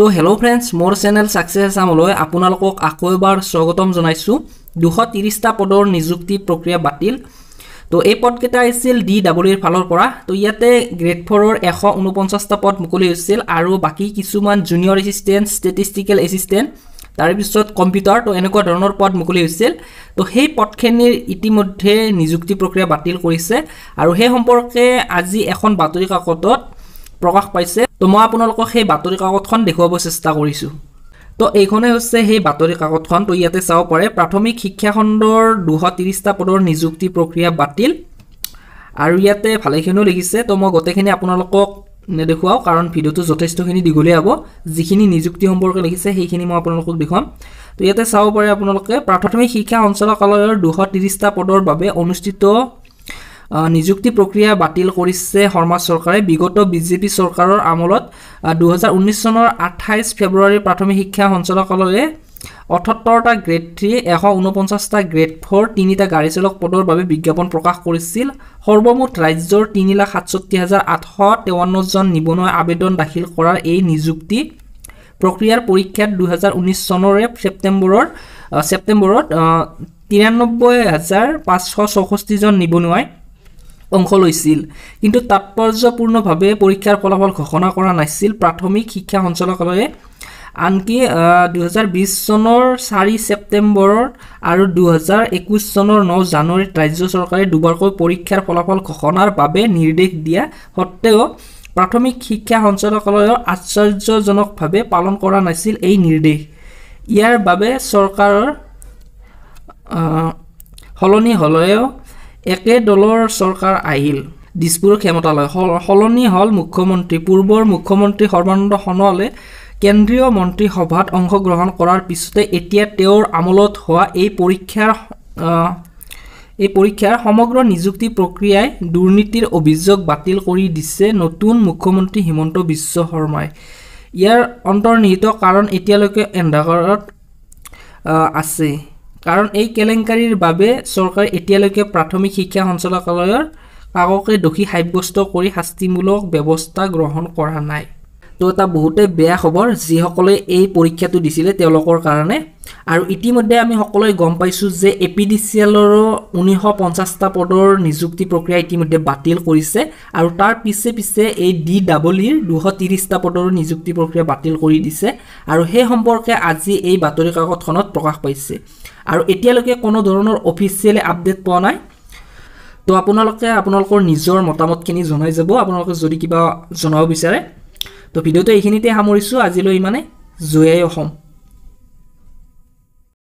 তো hello' friends মোৰ channel success আছামলৈ আপোনালোকক আকৌ এবাৰ স্বাগতম জনাইছোঁ দুশ ত্ৰিছটা পদৰ নিযুক্তি প্ৰক্ৰিয়া বাতিল তো এই পদকেইটা আহিছিল ডি ডাব্লিউ ইৰ ফালৰ পৰা তো ইয়াতে গ্ৰেড ফ'ৰৰ এশ ঊনপঞ্চাছটা পদ মুকলি হৈছিল আৰু বাকী কিছুমান জুনিয়ৰ এচিষ্টেণ্ট ষ্টেটিষ্টিকেল এচিষ্টেণ্ট তাৰপিছত কম্পিউটাৰ তো এনেকুৱা ধৰণৰ পদ মুকলি হৈছিল তো সেই পদখিনিৰ ইতিমধ্যে নিযুক্তি প্ৰক্ৰিয়া বাতিল কৰিছে আৰু সেই সম্পৰ্কে আজি এখন বাতৰি কাকতত প্ৰকাশ পাইছে তো মই আপোনালোকক সেই বাতৰি কাকতখন দেখুৱাব চেষ্টা কৰিছোঁ তো এইখনে হৈছে সেই বাতৰি কাকতখন তো ইয়াতে চাব পাৰে প্ৰাথমিক শিক্ষা খণ্ডৰ দুশ ত্ৰিছটা পদৰ নিযুক্তি প্ৰক্ৰিয়া বাতিল আৰু ইয়াতে ভালেখিনিও লিখিছে তো মই গোটেইখিনি আপোনালোকক নেদেখুৱাওঁ কাৰণ ভিডিঅ'টো যথেষ্টখিনি দীঘলীয়া হ'ব যিখিনি নিযুক্তি সম্পৰ্কে লিখিছে সেইখিনি মই আপোনালোকক দেখুৱাম তো ইয়াতে চাব পাৰে আপোনালোকে প্ৰাথমিক শিক্ষা সঞ্চালকালয়ৰ দুশ ত্ৰিছটা পদৰ বাবে অনুষ্ঠিত নিযুক্তি প্ৰক্ৰিয়া বাতিল কৰিছে শৰ্মা চৰকাৰে বিগত বিজেপি চৰকাৰৰ আমলত দুহেজাৰ ঊনৈছ চনৰ আঠাইছ ফেব্ৰুৱাৰী প্ৰাথমিক শিক্ষা সঞ্চালকালয়ে অঠসত্তৰটা গ্ৰেড থ্ৰী এশ ঊনপঞ্চাছটা গ্ৰেড ফ'ৰ তিনিটা গাড়ী চালক পদৰ বাবে বিজ্ঞাপন প্ৰকাশ কৰিছিল সৰ্বমুঠ ৰাজ্যৰ তিনি লাখ সাতষষ্ঠি হাজাৰ আঠশ তেৱন্নজন নিবনুৱা আবেদন দাখিল কৰাৰ এই নিযুক্তি প্ৰক্ৰিয়াৰ পৰীক্ষাত দুহেজাৰ ঊনৈছ চনৰে ছেপ্টেম্বৰৰ ছেপ্টেম্বৰত তিৰান্নব্বৈ হাজাৰ পাঁচশ চৌষষ্ঠিজন নিবনুৱাই অংশ লৈছিল কিন্তু তাৎপৰ্যপূৰ্ণভাৱে পৰীক্ষাৰ ফলাফল ঘোষণা কৰা নাছিল প্ৰাথমিক শিক্ষা সঞ্চালকালয়ে আনকি দুহেজাৰ বিছ চনৰ চাৰি ছেপ্টেম্বৰৰ আৰু দুহেজাৰ একৈছ চনৰ ন জানুৱাৰীত ৰাজ্য চৰকাৰে দুবাৰকৈ পৰীক্ষাৰ ফলাফল ঘোষণাৰ বাবে নিৰ্দেশ দিয়া সত্ত্বেও প্ৰাথমিক শিক্ষা সঞ্চালকালয়ৰ আশ্চৰ্যজনকভাৱে পালন কৰা নাছিল এই নিৰ্দেশ ইয়াৰ বাবে চৰকাৰৰ সলনি হ'লেও একে দলৰ চৰকাৰ আহিল দিছপুৰ ক্ষমতালৈ সলনি হ'ল মুখ্যমন্ত্ৰী পূৰ্বৰ মুখ্যমন্ত্ৰী সৰ্বানন্দ সোণোৱালে কেন্দ্ৰীয় মন্ত্ৰীসভাত অংশগ্ৰহণ কৰাৰ পিছতে এতিয়া তেওঁৰ আমোলত হোৱা এই পৰীক্ষাৰ এই পৰীক্ষাৰ সমগ্ৰ নিযুক্তি প্ৰক্ৰিয়াই দুৰ্নীতিৰ অভিযোগ বাতিল কৰি দিছে নতুন মুখ্যমন্ত্ৰী হিমন্ত বিশ্ব শৰ্মাই ইয়াৰ অন্তৰ্নিহিত কাৰণ এতিয়ালৈকে এন্ধাকাৰত আছে কাৰণ এই কেলেংকাৰীৰ বাবে চৰকাৰে এতিয়ালৈকে প্ৰাথমিক শিক্ষা সঞ্চালকালয়ৰ কাককে দোষী সাব্যস্ত কৰি শাস্তিমূলক ব্যৱস্থা গ্ৰহণ কৰা নাই তো এটা বহুতেই বেয়া খবৰ যিসকলে এই পৰীক্ষাটো দিছিলে তেওঁলোকৰ কাৰণে আৰু ইতিমধ্যে আমি সকলোৱে গম পাইছোঁ যে এ পি ডি চি এলৰো ঊনৈশ পঞ্চাছটা পদৰ নিযুক্তি প্ৰক্ৰিয়া ইতিমধ্যে বাতিল কৰিছে আৰু তাৰ পিছে পিছে এই ডি ডাবল ইৰ দুশ ত্ৰিছটা পদৰো নিযুক্তি প্ৰক্ৰিয়া বাতিল কৰি দিছে আৰু সেই সম্পৰ্কে আজি এই বাতৰি কাকতখনত প্ৰকাশ পাইছে আৰু এতিয়ালৈকে কোনো ধৰণৰ অফিচিয়েলি আপডেট পোৱা নাই তো আপোনালোকে আপোনালোকৰ নিজৰ মতামতখিনি জনাই যাব আপোনালোকে যদি কিবা জনাব বিচাৰে তো ভিডিঅ'টো এইখিনিতে সামৰিছোঁ আজিলৈ ইমানে জয়াই অসম